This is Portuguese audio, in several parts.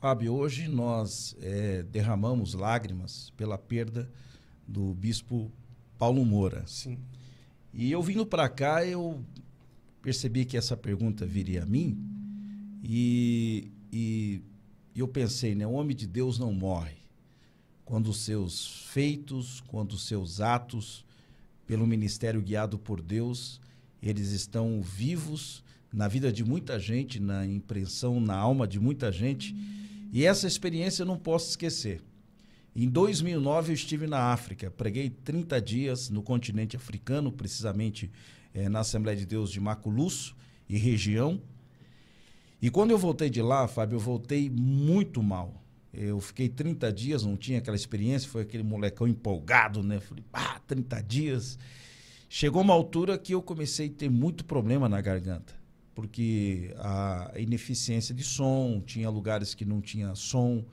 Fábio, hoje nós é, derramamos lágrimas pela perda do bispo Paulo Moura. Sim. E eu vindo para cá, eu percebi que essa pergunta viria a mim e, e eu pensei, né? O homem de Deus não morre. Quando os seus feitos, quando os seus atos, pelo ministério guiado por Deus, eles estão vivos na vida de muita gente, na impressão, na alma de muita gente e essa experiência eu não posso esquecer. Em 2009 eu estive na África, preguei 30 dias no continente africano, precisamente eh, na Assembleia de Deus de Maculusso e região. E quando eu voltei de lá, Fábio, eu voltei muito mal. Eu fiquei 30 dias, não tinha aquela experiência, foi aquele molecão empolgado, né? Falei, ah, 30 dias. Chegou uma altura que eu comecei a ter muito problema na garganta porque a ineficiência de som, tinha lugares que não tinha som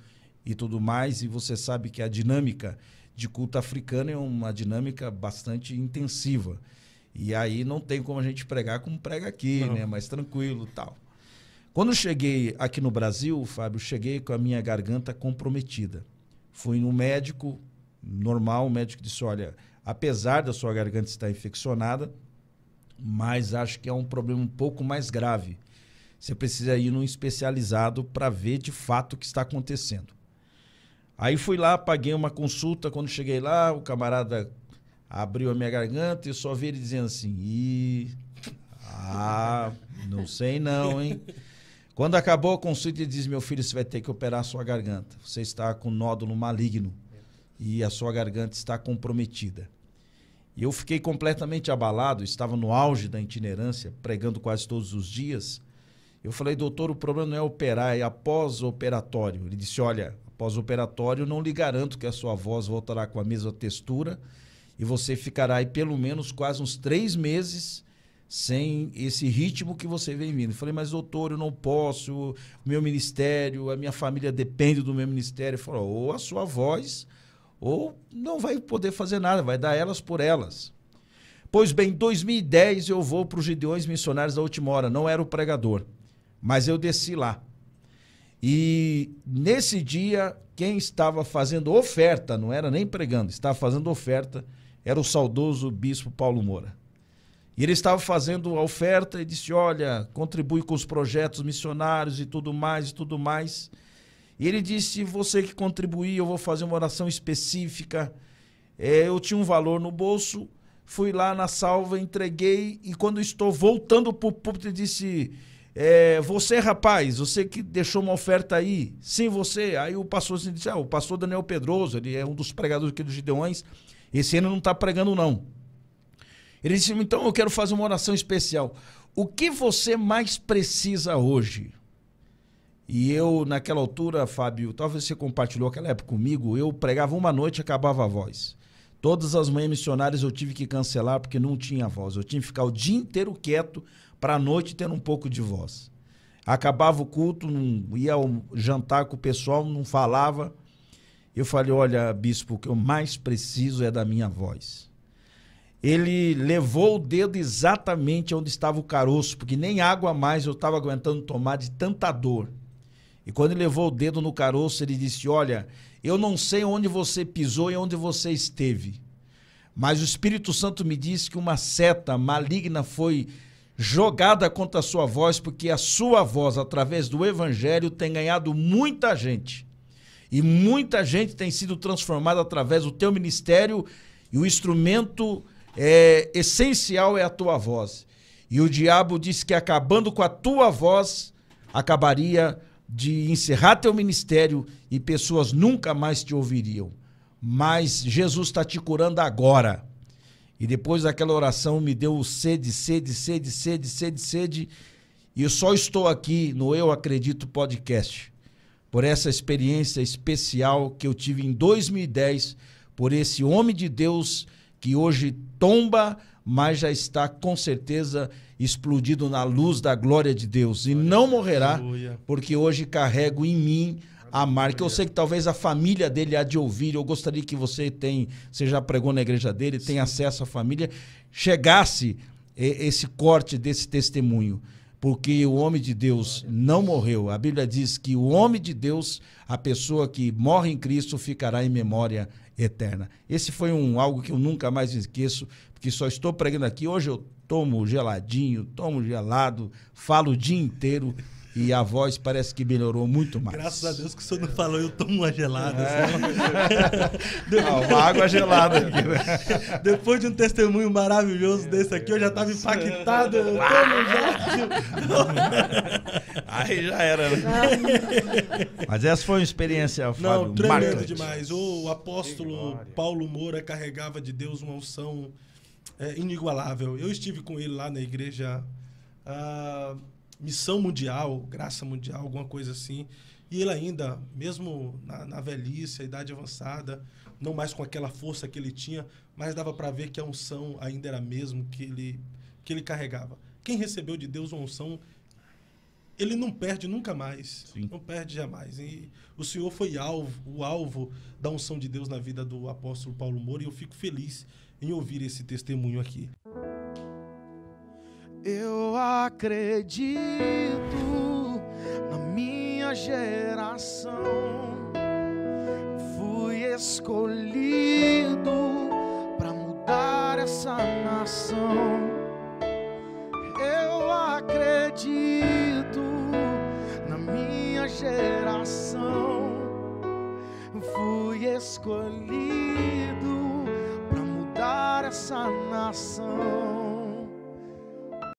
e tudo mais, e você sabe que a dinâmica de culto africano é uma dinâmica bastante intensiva. E aí não tem como a gente pregar como prega aqui, não. né? Mais tranquilo tal. Quando cheguei aqui no Brasil, Fábio, cheguei com a minha garganta comprometida. Fui no médico normal, o médico disse: olha, apesar da sua garganta estar infeccionada, mas acho que é um problema um pouco mais grave. Você precisa ir num especializado para ver de fato o que está acontecendo. Aí fui lá, paguei uma consulta. Quando cheguei lá, o camarada abriu a minha garganta e só vi ele dizendo assim: ah, não sei não, hein? Quando acabou a consulta, ele diz: Meu filho, você vai ter que operar a sua garganta. Você está com nódulo maligno e a sua garganta está comprometida. E eu fiquei completamente abalado, estava no auge da itinerância, pregando quase todos os dias. Eu falei, doutor, o problema não é operar, é após operatório. Ele disse, olha, após operatório não lhe garanto que a sua voz voltará com a mesma textura e você ficará aí pelo menos quase uns três meses sem esse ritmo que você vem vindo. Eu falei, mas doutor, eu não posso, o meu ministério, a minha família depende do meu ministério. Ele falou, ou a sua voz ou não vai poder fazer nada, vai dar elas por elas. Pois bem, em 2010 eu vou para os Gideões Missionários da Última Hora, não era o pregador, mas eu desci lá. E nesse dia, quem estava fazendo oferta, não era nem pregando, estava fazendo oferta, era o saudoso bispo Paulo Moura. E ele estava fazendo a oferta e disse: Olha, contribui com os projetos missionários e tudo mais, e tudo mais. E ele disse: Você que contribuir, eu vou fazer uma oração específica. É, eu tinha um valor no bolso, fui lá na salva, entreguei, e quando estou voltando para o púlpito, ele disse: é, Você, rapaz, você que deixou uma oferta aí, sim, você. Aí o pastor assim, disse: ah, O pastor Daniel Pedroso, ele é um dos pregadores aqui dos Gideões, esse ano não está pregando, não. Ele disse: Então eu quero fazer uma oração especial. O que você mais precisa hoje? E eu, naquela altura, Fábio, talvez você compartilhou aquela época comigo, eu pregava uma noite e acabava a voz. Todas as manhãs missionárias eu tive que cancelar porque não tinha voz. Eu tinha que ficar o dia inteiro quieto para a noite ter um pouco de voz. Acabava o culto, não, ia jantar com o pessoal, não falava. Eu falei: Olha, bispo, o que eu mais preciso é da minha voz. Ele levou o dedo exatamente onde estava o caroço, porque nem água mais eu estava aguentando tomar de tanta dor. E quando ele levou o dedo no caroço, ele disse: Olha, eu não sei onde você pisou e onde você esteve, mas o Espírito Santo me disse que uma seta maligna foi jogada contra a sua voz, porque a sua voz, através do Evangelho, tem ganhado muita gente. E muita gente tem sido transformada através do teu ministério, e o instrumento é, essencial é a tua voz. E o diabo disse que acabando com a tua voz, acabaria de encerrar teu ministério e pessoas nunca mais te ouviriam. Mas Jesus está te curando agora. E depois daquela oração me deu sede, sede, sede, sede, sede, sede. E eu só estou aqui no Eu Acredito Podcast por essa experiência especial que eu tive em 2010 por esse homem de Deus que hoje tomba, mas já está com certeza explodido na luz da glória de Deus. E não morrerá, porque hoje carrego em mim a marca. Eu sei que talvez a família dele há de ouvir. Eu gostaria que você tem, você já pregou na igreja dele, tenha acesso à família, chegasse esse corte desse testemunho porque o homem de Deus não morreu. A Bíblia diz que o homem de Deus, a pessoa que morre em Cristo, ficará em memória eterna. Esse foi um algo que eu nunca mais esqueço, porque só estou pregando aqui. Hoje eu tomo geladinho, tomo gelado, falo o dia inteiro, e a voz parece que melhorou muito mais. Graças a Deus que o senhor não falou, eu tomo uma gelada. É. Assim. uma água gelada aqui, né? Depois de um testemunho maravilhoso desse aqui, eu já estava impactado. Eu tomo já. Aí já era. Né? Mas essa foi uma experiência, Fábio, Não, tremendo demais. O apóstolo Paulo Moura carregava de Deus uma unção é, inigualável. Eu estive com ele lá na igreja... Uh, missão mundial, graça mundial, alguma coisa assim. E ele ainda, mesmo na, na velhice, a idade avançada, não mais com aquela força que ele tinha, mas dava para ver que a unção ainda era a mesma que ele, que ele carregava. Quem recebeu de Deus a unção, ele não perde nunca mais. Sim. Não perde jamais. E o Senhor foi alvo, o alvo da unção de Deus na vida do apóstolo Paulo Moura, e eu fico feliz em ouvir esse testemunho aqui. Eu acredito na minha geração. Fui escolhido para mudar essa nação. Eu acredito na minha geração. Fui escolhido para mudar essa nação.